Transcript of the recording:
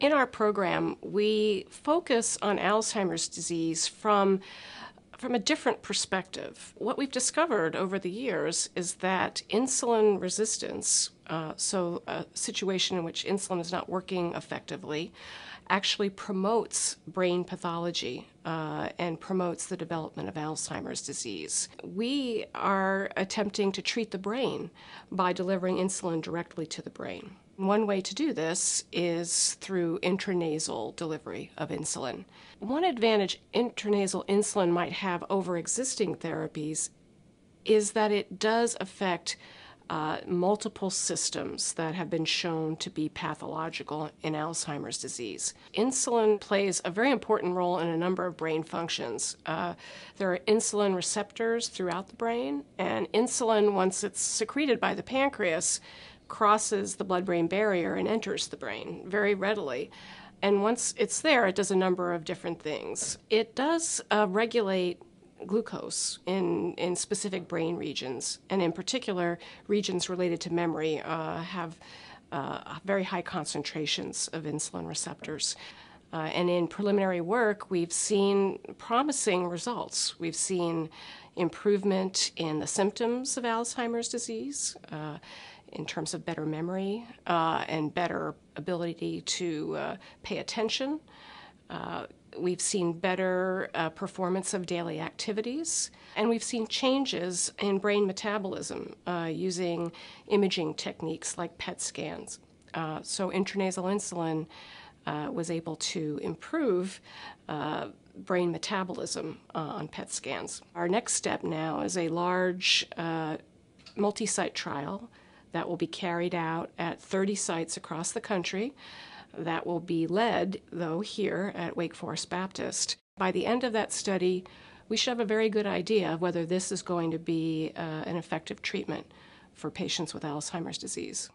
In our program, we focus on Alzheimer's disease from from a different perspective. What we've discovered over the years is that insulin resistance, uh, so a situation in which insulin is not working effectively, actually promotes brain pathology uh, and promotes the development of Alzheimer's disease. We are attempting to treat the brain by delivering insulin directly to the brain. One way to do this is through intranasal delivery of insulin. One advantage intranasal insulin might have over existing therapies is that it does affect uh, multiple systems that have been shown to be pathological in Alzheimer's disease. Insulin plays a very important role in a number of brain functions. Uh, there are insulin receptors throughout the brain, and insulin, once it's secreted by the pancreas, crosses the blood brain barrier and enters the brain very readily. And once it's there, it does a number of different things. It does uh, regulate glucose in, in specific brain regions, and in particular, regions related to memory uh, have uh, very high concentrations of insulin receptors. Uh, and in preliminary work, we've seen promising results. We've seen improvement in the symptoms of Alzheimer's disease. Uh, in terms of better memory uh, and better ability to uh, pay attention. Uh, we've seen better uh, performance of daily activities, and we've seen changes in brain metabolism uh, using imaging techniques like PET scans. Uh, so, intranasal insulin was able to improve brain metabolism on PET scans. Our next step now is a large multi site trial that will be carried out at 30 sites across the country. That will be led, though, here at Wake Forest Baptist. By the end of that study, we should have a very good idea of whether this is going to be uh, an effective treatment for patients with Alzheimer's disease.